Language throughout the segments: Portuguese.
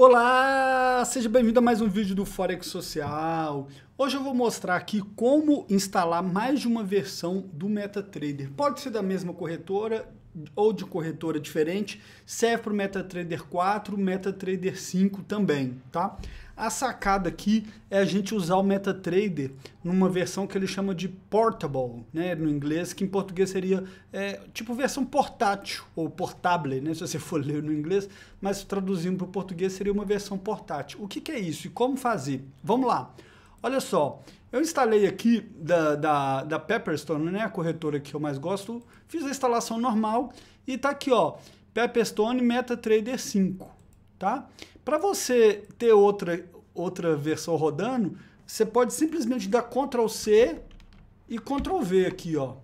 Olá, seja bem-vindo a mais um vídeo do Forex Social. Hoje eu vou mostrar aqui como instalar mais de uma versão do MetaTrader. Pode ser da mesma corretora ou de corretora diferente, serve para o MetaTrader 4, MetaTrader 5 também, tá? A sacada aqui é a gente usar o MetaTrader numa versão que ele chama de portable, né, no inglês, que em português seria é, tipo versão portátil ou portable, né, se você for ler no inglês, mas traduzindo para o português seria uma versão portátil. O que, que é isso e como fazer? Vamos lá. Olha só, eu instalei aqui da, da, da Pepperstone, né, a corretora que eu mais gosto, fiz a instalação normal e tá aqui, ó, Pepperstone MetaTrader 5, tá? Para você ter outra, outra versão rodando, você pode simplesmente dar Ctrl C e Ctrl V aqui, ó,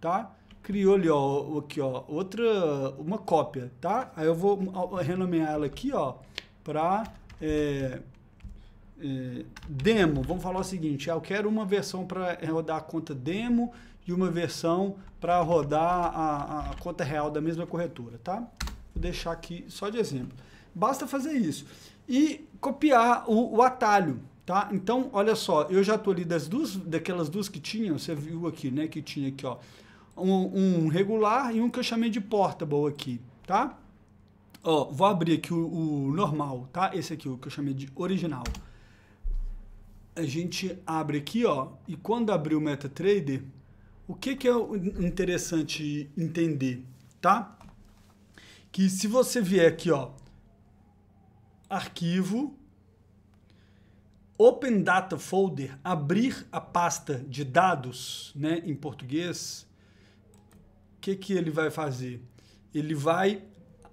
tá? Criou ali, ó, aqui, ó, outra, uma cópia, tá? Aí eu vou renomear ela aqui, ó, para... É, eh, eh, demo, vamos falar o seguinte, ah, eu quero uma versão para rodar a conta demo e uma versão para rodar a, a, conta real da mesma corretora, tá? Vou deixar aqui só de exemplo. Basta fazer isso e copiar o, o atalho, tá? Então, olha só, eu já estou ali das duas, daquelas duas que tinham, você viu aqui, né? Que tinha aqui, ó, um, um regular e um que eu chamei de portable aqui, tá? Ó, vou abrir aqui o, o normal, tá? Esse aqui, o que eu chamei de original a gente abre aqui, ó, e quando abrir o MetaTrader, o que, que é interessante entender, tá? Que se você vier aqui, ó, arquivo, Open Data Folder, abrir a pasta de dados, né, em português, o que, que ele vai fazer? Ele vai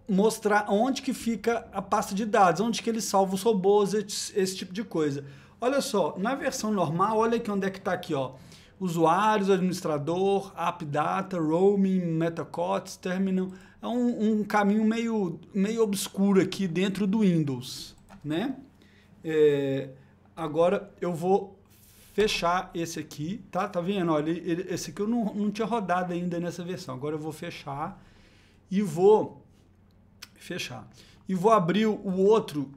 mostrar onde que fica a pasta de dados, onde que ele salva os robôs, esse, esse tipo de coisa. Olha só, na versão normal, olha aqui onde é que está aqui, ó. Usuários, administrador, app data, roaming, metacots, terminal. É um, um caminho meio, meio obscuro aqui dentro do Windows, né? É, agora eu vou fechar esse aqui, tá? Tá vendo? Olha, ele, esse aqui eu não, não tinha rodado ainda nessa versão. Agora eu vou fechar e vou fechar. E vou abrir o outro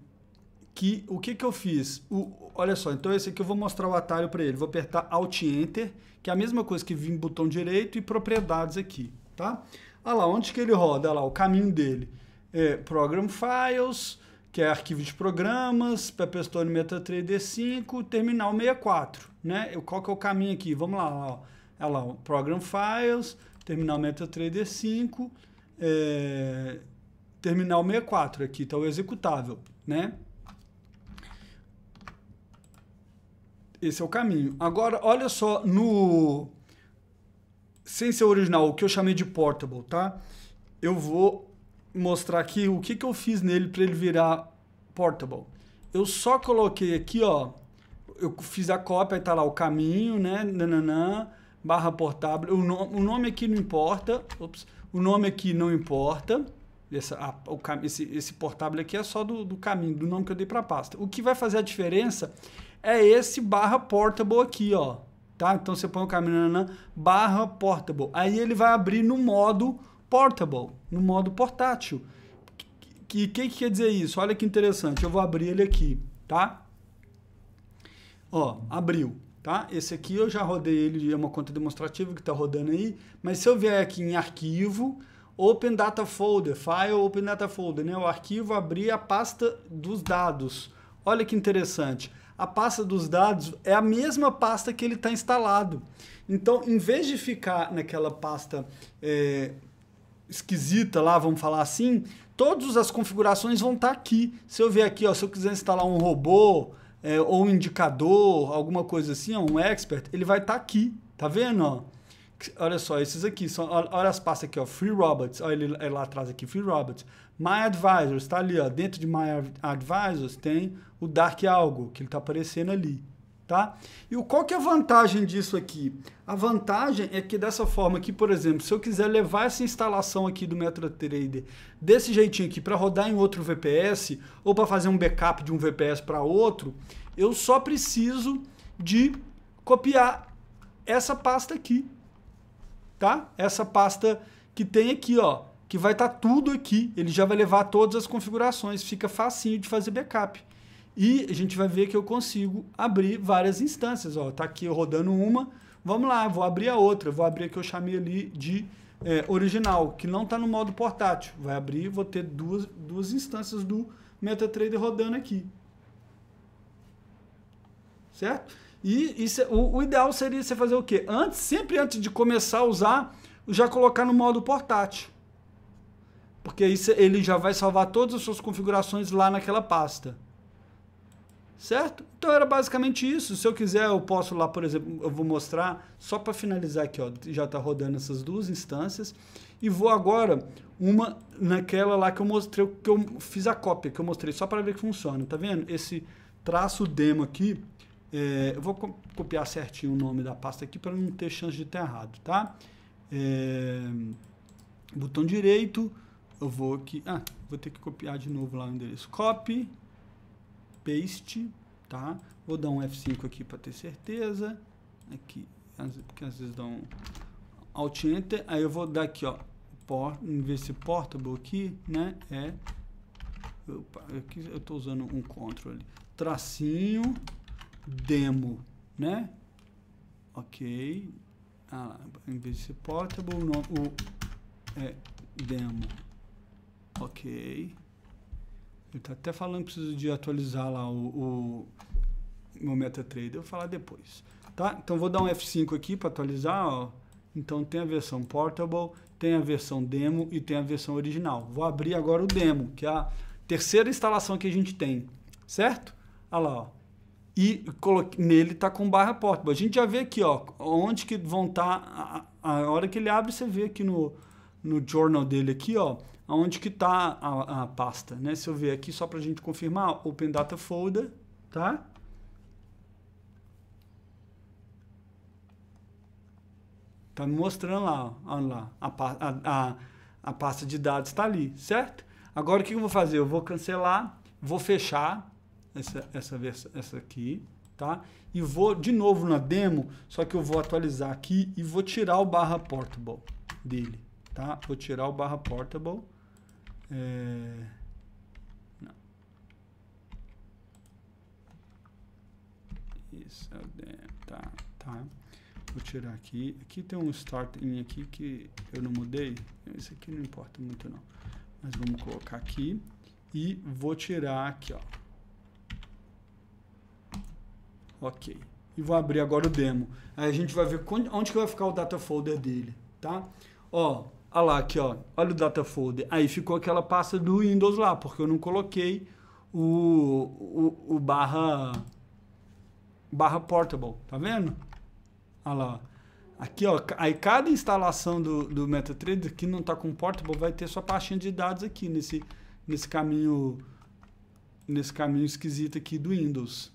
que o que, que eu fiz? O, olha só, então esse aqui eu vou mostrar o atalho para ele. Vou apertar Alt Enter, que é a mesma coisa que vim botão direito e propriedades aqui, tá? Olha lá, onde que ele roda? Olha lá, o caminho dele. É, Program Files, que é arquivo de programas, Pepperstone MetaTrader 5, Terminal 64, né? Eu, qual que é o caminho aqui? Vamos lá, ó. Olha lá, Program Files, Terminal MetaTrader 5, é, Terminal 64 aqui, tá o executável, né? Esse é o caminho. Agora, olha só no... Sem ser original, o que eu chamei de portable, tá? Eu vou mostrar aqui o que, que eu fiz nele para ele virar portable. Eu só coloquei aqui, ó, eu fiz a cópia, tá lá o caminho, né, nananã, barra portável, o, no, o nome aqui não importa, ops, o nome aqui não importa, essa, a, o, esse, esse portável aqui é só do, do caminho, do nome que eu dei para a pasta. O que vai fazer a diferença é esse barra portable aqui, ó. Tá? Então você põe o na barra portable. Aí ele vai abrir no modo portable, no modo portátil. E o que, que quer dizer isso? Olha que interessante. Eu vou abrir ele aqui, tá? Ó, abriu, tá? Esse aqui eu já rodei ele, é uma conta demonstrativa que está rodando aí. Mas se eu vier aqui em arquivo, Open Data Folder, File Open Data Folder, né? O arquivo abrir a pasta dos dados. Olha que interessante. A pasta dos dados é a mesma pasta que ele está instalado. Então, em vez de ficar naquela pasta é, esquisita lá, vamos falar assim, todas as configurações vão estar tá aqui. Se eu vier aqui, ó, se eu quiser instalar um robô é, ou um indicador, alguma coisa assim, ó, um expert, ele vai estar tá aqui. Tá vendo? Ó? Olha só, esses aqui são. Olha as pastas aqui, ó. Free Robots. Olha ele, ele lá atrás aqui, Free Robots. My Advisors, tá ali, ó. Dentro de My Advisors tem o Dark Algo, que ele tá aparecendo ali, tá? E qual que é a vantagem disso aqui? A vantagem é que dessa forma aqui, por exemplo, se eu quiser levar essa instalação aqui do MetaTrader desse jeitinho aqui para rodar em outro VPS ou para fazer um backup de um VPS para outro, eu só preciso de copiar essa pasta aqui tá? Essa pasta que tem aqui, ó, que vai estar tá tudo aqui. Ele já vai levar todas as configurações, fica facinho de fazer backup. E a gente vai ver que eu consigo abrir várias instâncias, ó. Tá aqui rodando uma, vamos lá, vou abrir a outra, vou abrir a que eu chamei ali de é, original, que não está no modo portátil. Vai abrir, vou ter duas, duas instâncias do MetaTrader rodando aqui. Certo? E, o, o, ideal seria você fazer o quê? Antes, sempre antes de começar a usar, já colocar no modo portátil. Porque aí ele já vai salvar todas as suas configurações lá naquela pasta. Certo? Então era basicamente isso. Se eu quiser, eu posso lá, por exemplo, eu vou mostrar, só para finalizar aqui, ó, já está rodando essas duas instâncias. E vou agora uma naquela lá que eu mostrei, que eu fiz a cópia, que eu mostrei só para ver que funciona. Tá vendo? Esse traço demo aqui, é, eu vou copiar certinho o nome da pasta aqui para não ter chance de ter errado, tá? É, botão direito, eu vou aqui... Ah, vou ter que copiar de novo lá o endereço. Copy, paste, tá? Vou dar um F5 aqui para ter certeza. Aqui, porque às vezes dá um Alt Enter. Aí eu vou dar aqui, ó, por, em vez de portable aqui, né, é... Opa, aqui eu estou usando um control ali. Tracinho, demo, né? Ok. Ah, em vez de ser portable, não, o é demo. Ok. Ele tá até falando que preciso de atualizar lá o, o meu MetaTrader. Eu vou falar depois. Tá? Então vou dar um F5 aqui para atualizar. Ó. Então tem a versão portable, tem a versão demo e tem a versão original. Vou abrir agora o demo, que é a terceira instalação que a gente tem. Certo? Olha lá, ó e nele está com barra porta A gente já vê aqui, ó, onde que vão estar, tá, a, a, hora que ele abre, você vê aqui no, no journal dele aqui, ó, aonde que está a, a, pasta, né? Se eu ver aqui, só para a gente confirmar, Open Data Folder, tá? Tá me mostrando lá, ó, lá a, a, a, a pasta de dados está ali, certo? Agora o que eu vou fazer? Eu vou cancelar, vou fechar, essa, essa, versão, essa aqui, tá? E vou de novo na demo, só que eu vou atualizar aqui e vou tirar o barra portable dele, tá? Vou tirar o barra portable. É... Isso, é tá, tá. Vou tirar aqui. Aqui tem um start in aqui que eu não mudei. esse aqui não importa muito não. Mas vamos colocar aqui. E vou tirar aqui, ó. Ok. E vou abrir agora o demo. Aí a gente vai ver onde que vai ficar o data folder dele, tá? Ó, olha lá aqui, ó. Olha o data folder. Aí ficou aquela pasta do Windows lá, porque eu não coloquei o, o, o barra, barra portable, tá vendo? Olha lá, Aqui, ó, aí cada instalação do, do MetaTrader que não está com portable vai ter sua pastinha de dados aqui nesse, nesse caminho nesse caminho esquisito aqui do Windows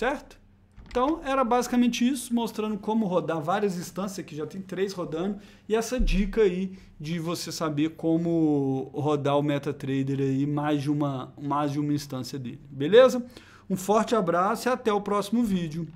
certo? Então era basicamente isso, mostrando como rodar várias instâncias, que já tem três rodando, e essa dica aí de você saber como rodar o MetaTrader aí mais de uma, mais de uma instância dele, beleza? Um forte abraço e até o próximo vídeo.